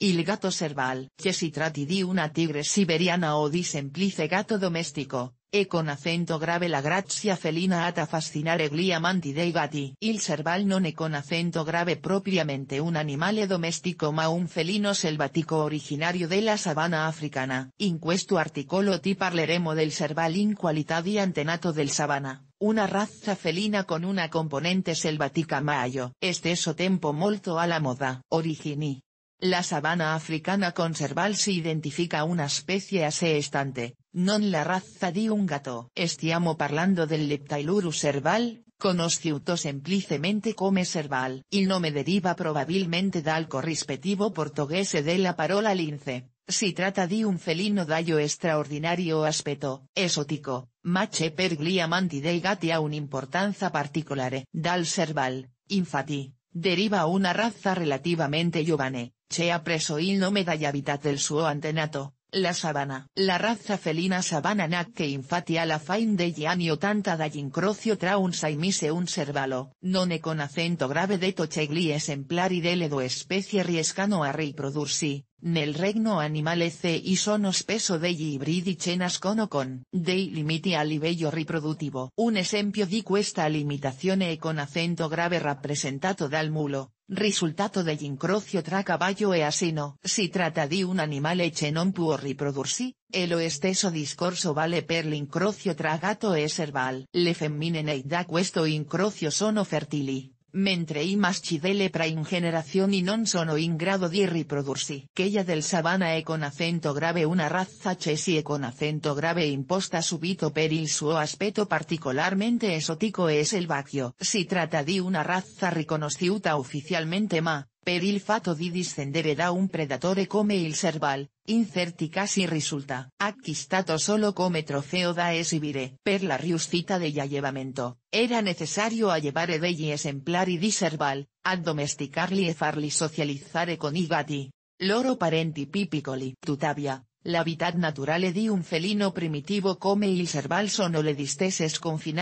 Il gato serval, che si tratti di una tigre siberiana o di semplice gato doméstico, e con acento grave la grazia felina ata fascinare gli amanti dei gatti. Il serval non è con acento grave propiamente un animale doméstico ma un felino selvatico originario della sabana africana. In questo articolo ti parleremo del serval in qualità di antenato del sabana, una raza felina con una componente selvatica maio. Estesso tempo molto la moda. Origini, la sabana africana serval se identifica una especie a se estante, non la raza di un gato. Estiamo parlando del Leptailurus serval, conosciuto semplicemente come serval. Il nome deriva probabilmente dal corrispettivo portoghese della parola lince. Si tratta di un felino dallo extraordinario aspetto, esotico, mache per gli amanti dei gatti ha importanza particolare. Dal serval, infatti, deriva una razza relativamente giovane, ha preso il nome ya habitat del suo antenato, la sabana. La raza felina sabana que infatti alla fine degli anni da incrocio tra un saimise un servalo, non e con acento grave detto Tochegli esemplari delle due especie riescano a riprodursi, Nel regno animale y sono spesso degli ibridi cenas con o con dei limiti a livello riproduttivo. Un esempio di questa limitazione e con acento grave rappresentato dal mulo, risultato incrocio tra caballo e asino. Si tratta di un animale che non può riprodursi, e lo stesso discorso vale per l'incrocio tra gatto e serval. Le femmine nei da questo incrocio sono fertili mentre i mascidele pra generación y non sono in grado di riprodursi. Quella del sabana e con acento grave una razza chesie e con acento grave imposta subito per il suo aspetto particolarmente esotico es el Si trata di una razza riconosciuta oficialmente ma, Per il fatto di discendere da un predatore come il serval, Incerti casi risulta acquistato solo come trofeo da esibire. Per la riuscita de yallevamento, era necessario allevare degli esemplari di serval, addomesticarli e farli socializzare con i Loro parenti pipicoli. Tutavia, l'habitat naturale di un felino primitivo come il serval sono le distese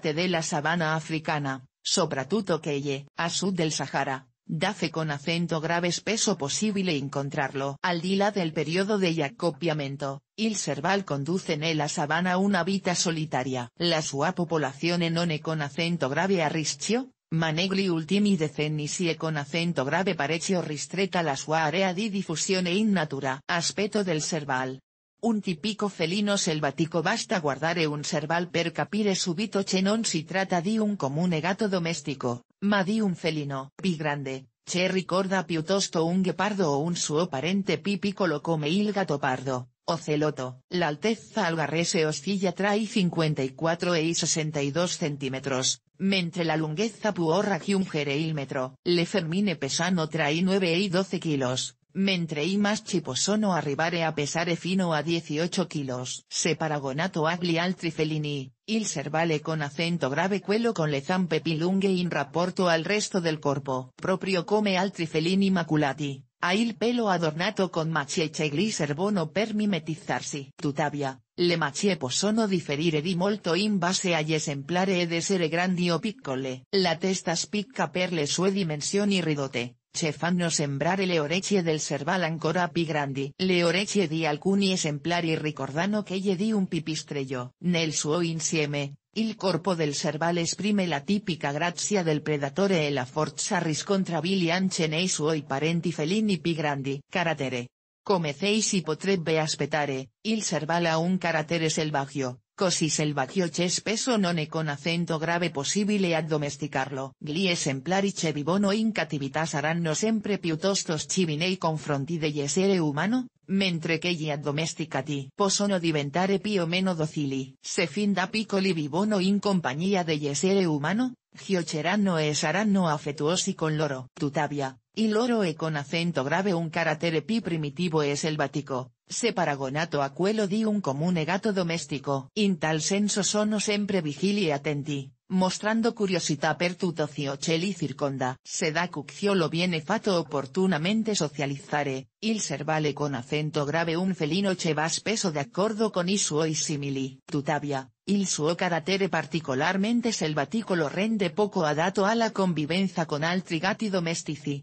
de della savana africana, soprattutto quelle a sud del Sahara Dafe con acento grave espeso posible encontrarlo. Al dila del periodo de yacopiamento, il serval conduce en la sabana una vita solitaria. La sua popolazione enone con acento grave a manegli manegli ultimi decenni si con acento grave parecchio ristretta la sua area di diffusione in natura. Aspetto del serval. Un típico felino selvático basta guardare un serval per capire subito che non si tratta di un comune gato doméstico. Madi un felino, pi grande, che ricorda piutosto un guepardo o un suo parente pi piccolo come il gato pardo, celoto. La altezza algarrese oscilla trae 54 e 62 centímetros, mentre la lunghezza puorra raggiungere il metro. Le fermine pesano trae 9 e 12 kilos, Mentre i más chiposono arrivare a pesare fino a 18 kilos, Se paragonato agli al felini, il servale con acento grave quello con le zampe più in rapporto al resto del corpo. Proprio come al felini maculati, A il pelo adornato con macchie gli e servono per mimetizzarsi. Tuttavia, le macchie possono differire di molto in base agli esemplari ed essere grandi o piccole. La testa spicca per le sue dimensioni ridote Chefan fanno sembrare le orecchie del serval ancora pi grandi. Le orecchie di alcuni esemplari ricordano che è di un pipistrello. Nel suo insieme, il corpo del serval esprime la tipica grazia del predatore e la forza riscontrabilianche anche nei suoi parenti felini pi grandi. Carattere. Come si potrebbe aspettare, il serval ha un carattere selvaggio, Così selvaggio spesso non è con acento grave possibile addomesticarlo. Gli esemplari che vivono in cattività saranno sempre piutostos chivinei confronti de essere umano, mentre che gli addomesticati possono diventare più o meno docili. Se fin da piccoli vivono in compagnia de essere umano, giocheranno e saranno afetuosi con loro. Tuttavia, il loro e con acento grave un carattere pi primitivo e selvatico, se paragonato a quello di un comune gato domestico. In tal senso sono sempre vigili e attenti, mostrando curiosità per tutto ciò che li circonda. Se da cucciolo viene fatto opportunamente socializzare, il servale con acento grave un felino che va spesso d'accordo con i suoi simili. Tuttavia, il suo carattere particolarmente selvatico lo rende poco adatto la convivenza con altri gatti domestici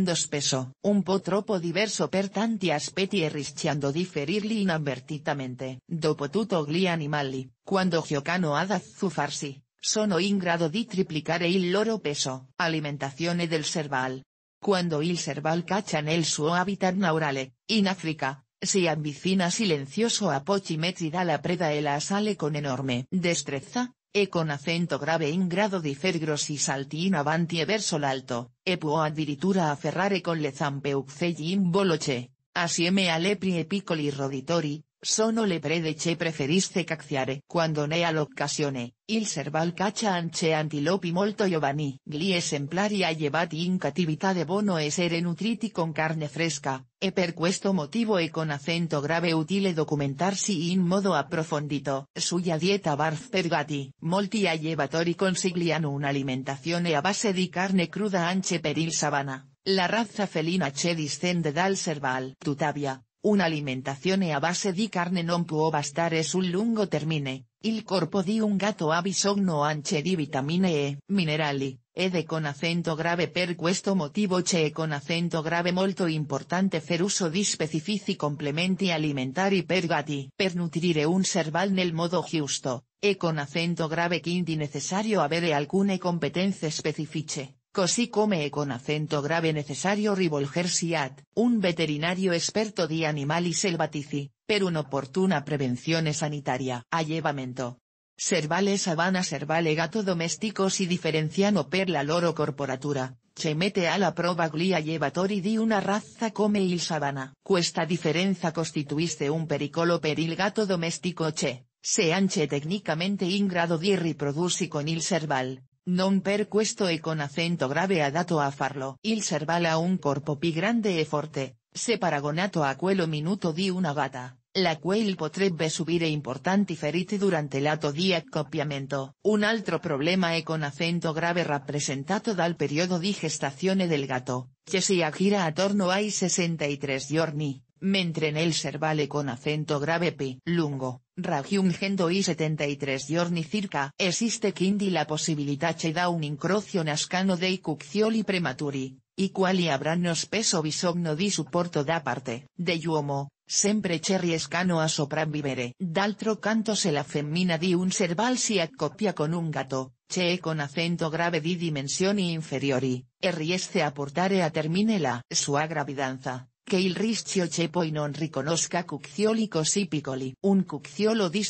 dos peso, un po' diverso per tanti aspetti e rischiando differirli inavvertitamente. Dopo tutto gli animali, quando giocano ad azzufarsi, sono in grado di triplicare il loro peso. Alimentazione del serval. Quando il serval caccia nel suo habitat naturale, in Africa, si avvicina silenzioso a pochi metri la preda e la sale con enorme destreza, e con acento grave in grado di fer y saltín avanti e verso l'alto, e può addirittura afferrare con le zampe uccelli in voloce, assieme alle lepri e piccoli roditori, sono le che preferiste cacciare. Quando ne ha l'occasione, il serval caccia anche antilopi molto giovani. Gli esemplari ha in cattività bono essere nutriti con carne fresca, e per questo motivo e con accento grave utile documentarsi in modo approfondito. Suya dieta barf per gatti. Molti allevatori consigliano alimentazione a base di carne cruda anche per il savana. La razza felina che discende dal serval. Tutavia, una alimentación e a base di carne non può bastare un lungo termine, il corpo di un gatto ha bisogno anche di vitamine e minerali, ed è con acento grave per questo motivo c'è con acento grave molto importante fer uso di specifici complementi alimentari per gatti. Per nutrire un serval nel modo giusto, E con acento grave quindi necessario avere alcune competenze specifiche. Cosí come e con acento grave necesario rivolgersi ad un veterinario experto di animali selvatici, per oportuna prevenzione sanitaria. Allevamento. Servale sabana servale gato domestico si diferenciano per la loro corporatura, Che mette prova glia llevatori di una razza come il sabana. Cuesta diferencia costituisce un pericolo per il gato doméstico che, se anche tecnicamente in grado di riprodursi con il serval, Non per questo e con acento grave ha a farlo. Il serval ha un corpo pi grande e forte, se paragonato a quello minuto di una gata, la quale potrebbe subire importanti ferite durante l'atto di accoppiamento. Un altro problema e con acento grave rappresentato dal periodo di gestazione del gatto, che si aggira attorno ai 63 giorni en el servale con acento grave pi. Lungo, ragiungendo i 73 giorni circa. Esiste quindi la possibilità che da un incrocio nascano dei cuccioli prematuri, i quali avranno spesso bisogno di supporto da parte uomo, sempre che riescano a sopravvivere. D'altro canto se la femmina di un serval si accoppia con un gatto, che con acento grave di dimensioni inferiori, e riesce a portare a termine la sua gravidanza. Que el rischio chepo poi non riconosca cuccioli y Un cucciolo di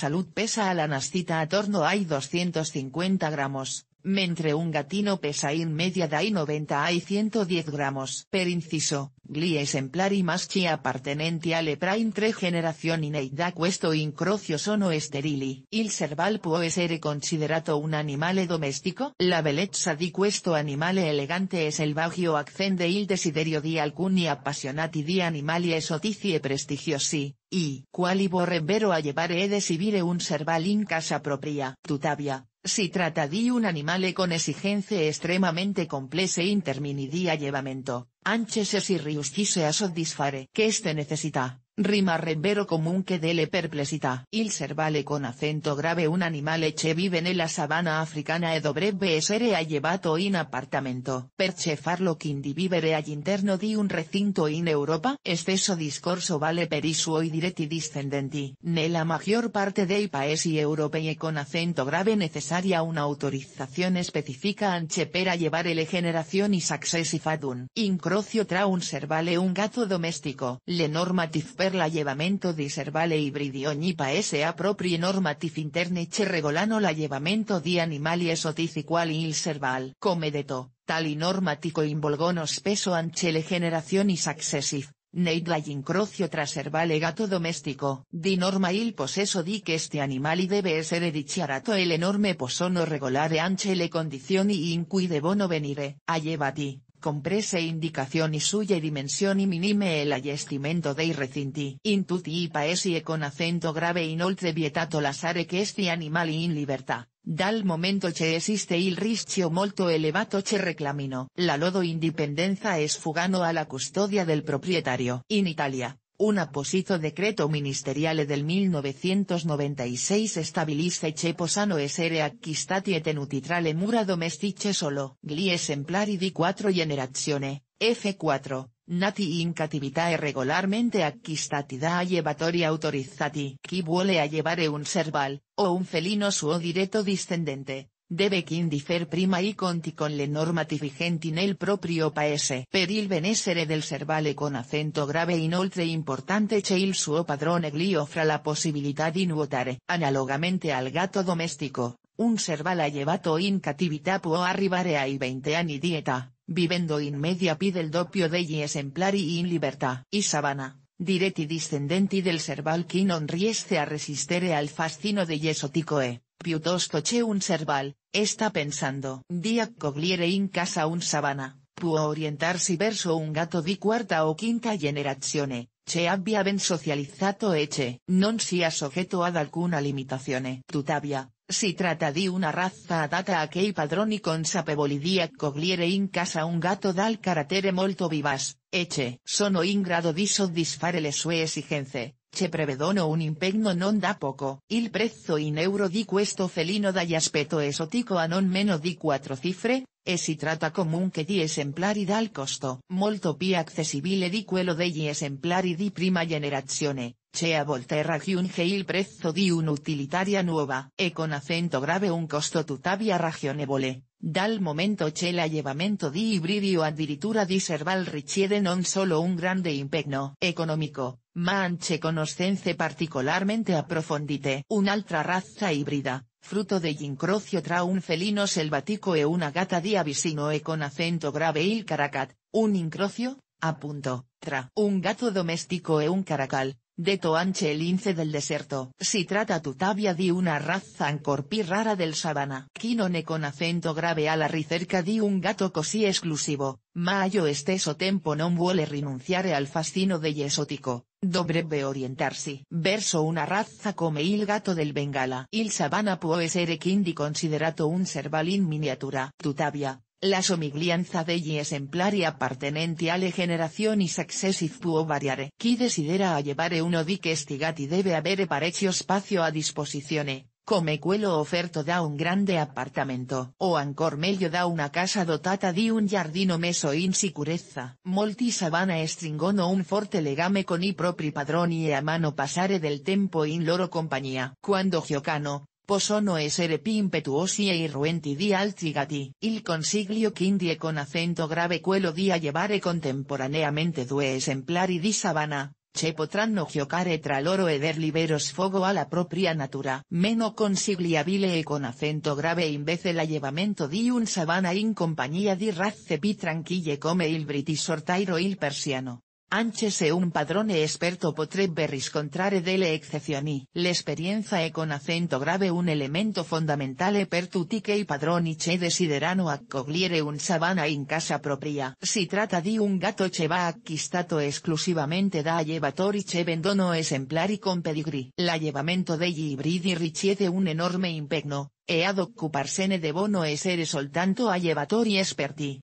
Salud pesa a la nascita torno hay 250 gramos, Mentre un gatino pesa in media dai 90 ai 110 gramos per inciso, gli esemplari maschi appartenenti alle prime tre generazioni nei da questo incrocio sono sterili. Il serval può essere considerato un animale domestico? La bellezza di questo animale elegante e selvaggio accende il desiderio di alcuni appassionati di animali esotici e prestigiosi, i quali vorrebbero a llevare ed esibire un serval in casa propria. Tutavia, si trata di un animale con extremamente extremamente e intermini di a anche se si riuscisse a soddisfare este necesita. Rima revero que dele perplesita. Il servale con acento grave un animal eche vive en la sabana africana e dovrebbe essere llevato in apartamento. perche farlo quindi vivere all'interno di un recinto in Europa? Exceso discorso vale per i suoi diretti discendenti. Nella maggior parte dei paesi europei con acento grave necesaria una autorización específica anche per allevare le generazioni successive ad un incrocio tra un servale e un gato doméstico. Le normative la llevamento di servale ibridi ogni paese a propri interna interne che regolano llevamento di animali esotici quali il serval. Come detto, tali normativo involgono spesso anche le generazioni la incrocio tra servale gato domestico. Di norma il possesso di este animali deve essere dichiarato el enorme enorme regolare anche le condizioni in cui devono venire llevati comprese suye dimensión y minime el allestimento dei recinti. In tutti i paesi e con acento grave inoltre vietato che sti animali in libertà. Dal momento che esiste il rischio molto elevato che reclamino. La lodo indipendenza es fugano a la custodia del proprietario. In Italia, un aposito decreto ministeriale del 1996 estabilice che posano essere acquistati e tenuti mura domestiche solo gli esemplari di quattro generazione, F4, nati in cattività e regolarmente acquistati da allevatori autorizzati. Chi vuole llevare un serval, o un felino suo diretto discendente, debe quien prima y conti con le normativi vigenti nel proprio paese. Per il benessere del servale con acento grave inoltre importante che il suo padrone gli offra la possibilità di nuotare. Analogamente al gato doméstico, un servale llevato in cattività può arrivare ai 20 anni di età, vivendo in media pide del doppio degli esemplari in libertà. Y sabana, diretti discendenti del serval chi non riesce a resistere al fascino degli e piuttosto che un serval, está pensando. di cogliere in casa un sabana, può orientarsi verso un gato di quarta o quinta generazione, che abbia ben socializzato e che non sia soggetto ad alcuna limitazione. Tuttavia, si tratta di una razza adatta a quei padroni consapevoli di Cogliere in casa un gato dal carattere molto vivace, eche. che sono in grado di soddisfare le sue esigenze, Ci prevedono un impegno non da poco. Il prezzo in euro di questo felino dagli aspetto esotico a non meno di quattro cifre, e si tratta comunque di esemplari dal costo molto più accessibile di quello degli esemplari di prima generazione, Che a volte ragion precio prezzo di utilitaria nuova, e con acento grave un costo tuttavia ragionevole, dal momento che l'allevamento di ibrido o addirittura di serval richiede non solo un grande impegno economico, ma anche conoscenze particolarmente approfondite. Un'altra razza ibrida, frutto incrocio tra un felino selvatico e una gata di abisino e con acento grave il caracat, un incrocio, a punto, tra un gatto doméstico e un caracal de Toanche el lince del desierto. Si trata tutavia di una raza ancor rara del sabana. Quinone con acento grave a la ricerca di un gato così exclusivo, ma yo esteso tempo non vuole rinunciare al fascino de yesótico. dovrebbe orientarsi verso una raza come il gato del Bengala. Il sabana può essere quindi considerato un servalín miniatura. Tutavia, la somiglianza y esemplari appartenenti alle generazioni successive può variare. Chi desidera llevare uno di questi gatti debe avere parecchio spazio a disposizione, come quello offerto da un grande appartamento, o ancor meglio da una casa dotata di un giardino meso in sicurezza. Molti savana stringono un forte legame con i propri padroni e a mano passare del tempo in loro compagnia. Cuando giocano, Posono essere pi impetuosi e irruenti di altri gatti. Il consiglio quindie con acento grave quello di allevare contemporaneamente due esemplari di sabana, che potranno giocare tra loro e er liberos a la propria natura. Meno consigliabile e con acento grave invece l'allevamento di un sabana in compagnia di razze pi tranquille come il british ortairo il persiano. Anche se un padrone esperto potrebbe riscontrare delle eccezioni. L'esperienza e con acento grave un elemento fondamentale per tutti che i padroni che desiderano accogliere un sabana in casa propria. Si tratta di un gatto che va acquistato esclusivamente da allevatori che vendono esemplari con pedigree. L'allevamento degli ibridi richiede un enorme impegno, e ad occuparsene devono essere soltanto allevatori esperti.